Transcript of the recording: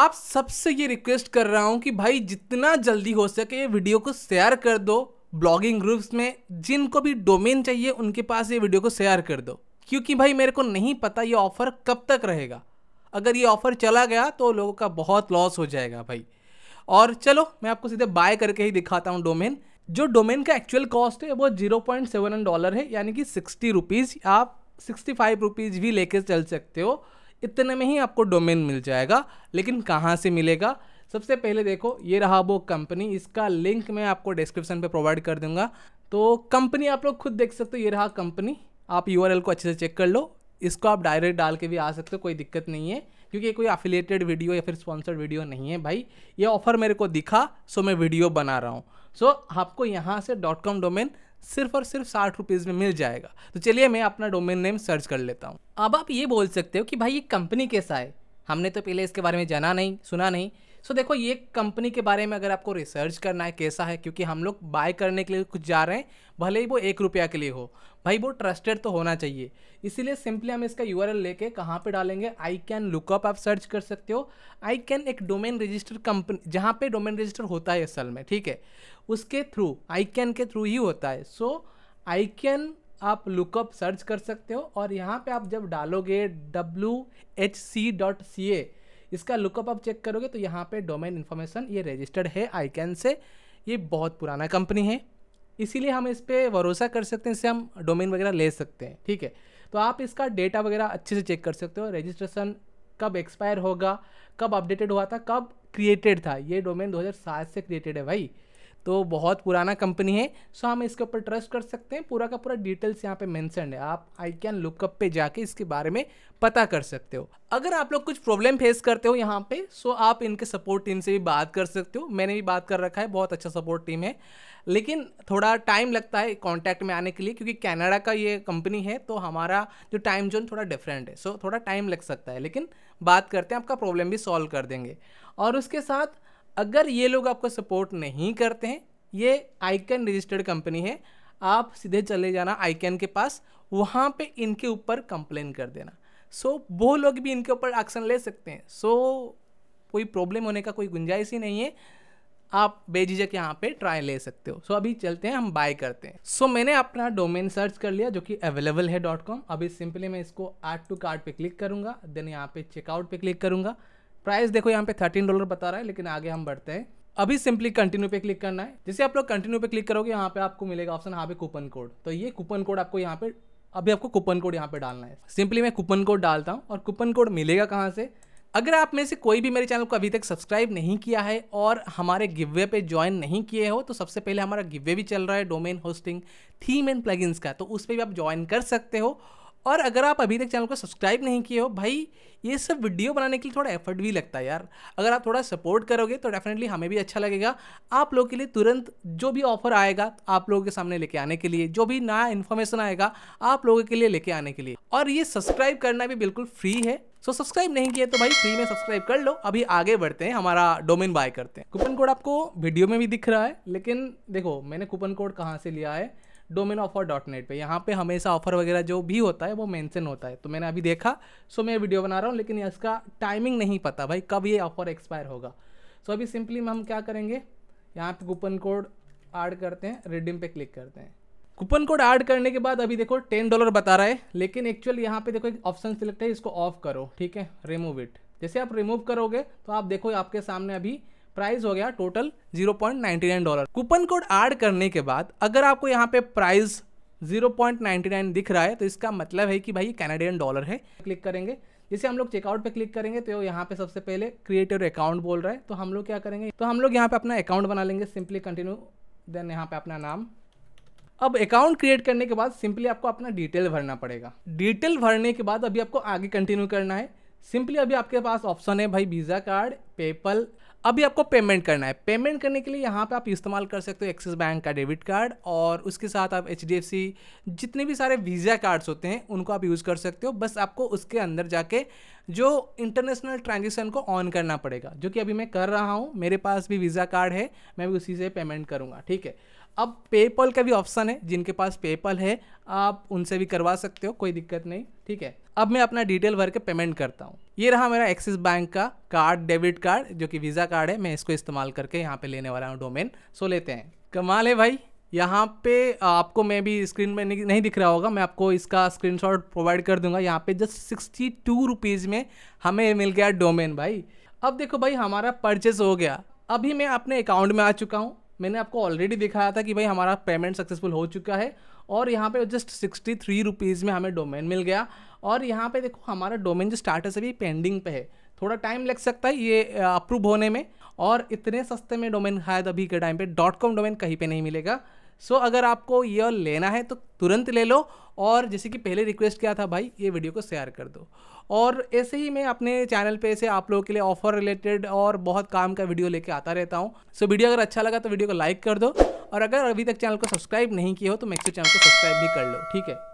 आप सबसे ये रिक्वेस्ट कर रहा हूँ कि भाई जितना जल्दी हो सके वीडियो को शेयर कर दो ब्लॉगिंग ग्रुप्स में जिनको भी डोमेन चाहिए उनके पास ये वीडियो को शेयर कर दो क्योंकि भाई मेरे को नहीं पता ये ऑफ़र कब तक रहेगा अगर ये ऑफ़र चला गया तो लोगों का बहुत लॉस हो जाएगा भाई और चलो मैं आपको सीधे बाय करके ही दिखाता हूँ डोमेन जो डोमेन का एक्चुअल कॉस्ट है वो जीरो पॉइंट सेवन डॉलर है यानी कि सिक्सटी रुपीज़ आप सिक्सटी फाइव रुपीज़ भी लेके चल सकते हो इतने में ही आपको डोमेन मिल जाएगा लेकिन कहाँ से मिलेगा सबसे पहले देखो ये रहा वो कंपनी इसका लिंक मैं आपको डिस्क्रिप्शन पे प्रोवाइड कर दूंगा तो कंपनी आप लोग खुद देख सकते हो ये रहा कंपनी आप यू को अच्छे से चेक कर लो इसको आप डायरेक्ट डाल के भी आ सकते हो कोई दिक्कत नहीं है क्योंकि ये कोई अफिलेटेड वीडियो या फिर स्पॉन्सर्ड वीडियो नहीं है भाई ये ऑफर मेरे को दिखा सो मैं वीडियो बना रहा हूँ सो आपको यहाँ से डॉट कॉम डोमेन सिर्फ और सिर्फ साठ रुपीज़ में मिल जाएगा तो चलिए मैं अपना डोमेन नेम सर्च कर लेता हूँ अब आप ये बोल सकते हो कि भाई ये कंपनी कैसा है हमने तो पहले इसके बारे में जाना नहीं सुना नहीं सो देखो ये कंपनी के बारे में अगर आपको रिसर्च करना है कैसा है क्योंकि हम लोग बाय करने के लिए कुछ जा रहे हैं भले ही वो एक रुपया के लिए हो भाई वो ट्रस्टेड तो होना चाहिए इसीलिए सिंपली हम इसका यू आर एल लेके कहाँ पर डालेंगे आई कैन लुकअप आप सर्च कर सकते हो आई कैन एक डोमेन रजिस्टर कंपनी जहाँ पे डोमेन रजिस्टर होता है असल में ठीक है उसके थ्रू आई कैन के थ्रू ही होता है सो आई कैन आप लुकअप सर्च कर सकते हो और यहाँ पे आप जब डालोगे W H C dot C A इसका लुकअप आप चेक करोगे तो यहाँ पे डोमेन इन्फॉर्मेशन ये रजिस्टर्ड है आईकैन से ये बहुत पुराना कंपनी है इसीलिए हम इस पर भरोसा कर सकते हैं इससे हम डोमेन वगैरह ले सकते हैं ठीक है तो आप इसका डेटा वगैरह अच्छे से चेक कर सकते हो रजिस्ट्रेशन कब एक्सपायर होगा कब अपडेटेड हुआ था कब क्रिएटेड था ये डोमेन 2007 से क्रिएटेड है भाई तो बहुत पुराना कंपनी है सो हम इसके ऊपर ट्रस्ट कर सकते हैं पूरा का पूरा डिटेल्स यहाँ पे मैंसन है आप आई कैन लुकअप पे जाके इसके बारे में पता कर सकते हो अगर आप लोग कुछ प्रॉब्लम फेस करते हो यहाँ पे सो आप इनके सपोर्ट टीम से भी बात कर सकते हो मैंने भी बात कर रखा है बहुत अच्छा सपोर्ट टीम है लेकिन थोड़ा टाइम लगता है कॉन्टैक्ट में आने के लिए क्योंकि कैनाडा का ये कंपनी है तो हमारा जो टाइम जोन थोड़ा डिफरेंट है सो थोड़ा टाइम लग सकता है लेकिन बात करते हैं आपका प्रॉब्लम भी सॉल्व कर देंगे और उसके साथ अगर ये लोग आपको सपोर्ट नहीं करते हैं ये आइकन रजिस्टर्ड कंपनी है आप सीधे चले जाना आइकन के पास वहाँ पे इनके ऊपर कंप्लेन कर देना सो so, वो लोग भी इनके ऊपर एक्शन ले सकते हैं सो so, कोई प्रॉब्लम होने का कोई गुंजाइश ही नहीं है आप बेझिझक यहाँ पे ट्राई ले सकते हो सो so, अभी चलते हैं हम बाय करते हैं सो so, मैंने अपना डोमेन सर्च कर लिया जो कि अवेलेबल है डॉट कॉम अभी सिंपली मैं इसको आर्ट टू कार्ड पे क्लिक करूँगा देन यहाँ पे चेकआउट पे क्लिक करूँगा प्राइस देखो यहाँ पे थर्टीन डॉलर बता रहा है लेकिन आगे हम बढ़ते हैं अभी सिंपली कंटिन्यू पे क्लिक करना है जैसे आप लोग कंटिन्यू पे क्लिक करोगे यहाँ पे आपको मिलेगा ऑप्शन हाँ पे कूपन कोड तो ये कूपन कोड आपको यहाँ पे अभी आपको कूपन कोड यहाँ पे डालना है सिंपली मैं कूपन कोड डालता हूँ और कूपन कोड मिलेगा कहाँ से अगर आप में से कोई भी मेरे चैनल को अभी तक सब्सक्राइब नहीं किया है और हमारे गिववे पे ज्वाइन नहीं किए हो तो सबसे पहले हमारा गिववे भी चल रहा है domain hosting theme and plugins का तो उस पर भी आप ज्वाइन कर सकते हो और अगर आप अभी तक चैनल को सब्सक्राइब नहीं किए हो भाई ये सब वीडियो बनाने के लिए थोड़ा एफर्ट भी लगता है यार अगर आप थोड़ा सपोर्ट करोगे तो डेफिनेटली हमें भी अच्छा लगेगा आप लोगों के लिए तुरंत जो भी ऑफर आएगा आप लोगों के सामने लेके आने के लिए जो भी नया इन्फॉर्मेशन आएगा आप लोगों के लिए लेके आने के लिए और ये सब्सक्राइब करना भी बिल्कुल फ्री है सो सब्सक्राइब नहीं किया तो भाई फ्री में सब्सक्राइब कर लो अभी आगे बढ़ते हैं हमारा डोमेन बाय करते हैं कूपन कोड आपको वीडियो में भी दिख रहा है लेकिन देखो मैंने कूपन कोड कहाँ से लिया है डोमेन ऑफर डॉट नेट पर यहाँ पर हमेशा ऑफर वगैरह जो भी होता है वो मैंसन होता है तो मैंने अभी देखा सो मैं वीडियो बना रहा हूँ लेकिन इसका टाइमिंग नहीं पता भाई कब ये ऑफर एक्सपायर होगा सो अभी सिंपली हम क्या करेंगे यहाँ पर कूपन कोड ऐड करते हैं रिडीम पे क्लिक करते हैं कूपन कोड ऐड करने के बाद अभी देखो टेन डॉलर बता रहा है लेकिन एक्चुअल यहाँ पे देखो एक ऑप्शन सिलेक्ट है इसको ऑफ करो ठीक है रिमूव इट जैसे आप रिमूव करोगे तो आप देखो आपके सामने अभी प्राइस हो गया total 0.99 dollar coupon code add करने के बाद अगर आपको यहाँ पे प्राइस 0.99 दिख रहा है तो इसका मतलब है कि भाई कैनेडियन डॉलर है क्लिक करेंगे जैसे हम लोग चेकआउट पे क्लिक करेंगे तो यहाँ पे सबसे पहले क्रिएटिव अकाउंट बोल रहा है तो हम लोग क्या करेंगे तो हम लोग यहाँ पे अपना अकाउंट बना लेंगे सिंपली कंटिन्यू देन यहाँ पे अपना नाम अब अकाउंट क्रिएट करने के बाद सिंपली आपको अपना डिटेल भरना पड़ेगा डिटेल भरने के बाद अभी आपको आगे कंटिन्यू करना है सिंपली अभी आपके पास ऑप्शन है भाई वीज़ा कार्ड पेपल अभी आपको पेमेंट करना है पेमेंट करने के लिए यहाँ पे आप इस्तेमाल कर सकते हो एक्सिस बैंक का डेबिट कार्ड और उसके साथ आप एच जितने भी सारे वीज़ा कार्ड्स होते हैं उनको आप यूज़ कर सकते हो बस आपको उसके अंदर जाके जो इंटरनेशनल ट्रांजेक्शन को ऑन करना पड़ेगा जो कि अभी मैं कर रहा हूँ मेरे पास भी वीज़ा कार्ड है मैं भी उसी से पेमेंट करूँगा ठीक है अब पेपल का भी ऑप्शन है जिनके पास पेपल है आप उनसे भी करवा सकते हो कोई दिक्कत नहीं ठीक है अब मैं अपना डिटेल भर के पेमेंट करता हूँ ये रहा मेरा एक्सिस बैंक का कार्ड डेबिट कार्ड जो कि वीज़ा कार्ड है मैं इसको इस्तेमाल करके यहाँ पे लेने वाला हूँ डोमेन सो लेते हैं कमाल है भाई यहाँ पे आपको मैं भी स्क्रीन में नहीं दिख रहा होगा मैं आपको इसका स्क्रीन प्रोवाइड कर दूंगा यहाँ पे जस्ट सिक्सटी टू रुपीज़ में हमें मिल गया डोमेन भाई अब देखो भाई हमारा परचेज हो गया अभी मैं अपने अकाउंट में आ चुका हूँ मैंने आपको ऑलरेडी दिखाया था कि भाई हमारा पेमेंट सक्सेसफुल हो चुका है और यहाँ पे जस्ट सिक्सटी थ्री रुपीज़ में हमें डोमेन मिल गया और यहाँ पे देखो हमारा डोमेन जो स्टार्टस अभी पेंडिंग पे है थोड़ा टाइम लग सकता है ये अप्रूव होने में और इतने सस्ते में डोमेन शायद अभी के टाइम पे डॉट कॉम डोमेन कहीं पे नहीं मिलेगा सो so, अगर आपको यह लेना है तो तुरंत ले लो और जैसे कि पहले रिक्वेस्ट किया था भाई ये वीडियो को शेयर कर दो और ऐसे ही मैं अपने चैनल पे से आप लोगों के लिए ऑफर रिलेटेड और बहुत काम का वीडियो लेके आता रहता हूँ सो so, वीडियो अगर अच्छा लगा तो वीडियो को लाइक कर दो और अगर अभी तक चैनल को सब्सक्राइब नहीं किया हो तो मैक्सो चैनल को सब्सक्राइब भी कर लो ठीक है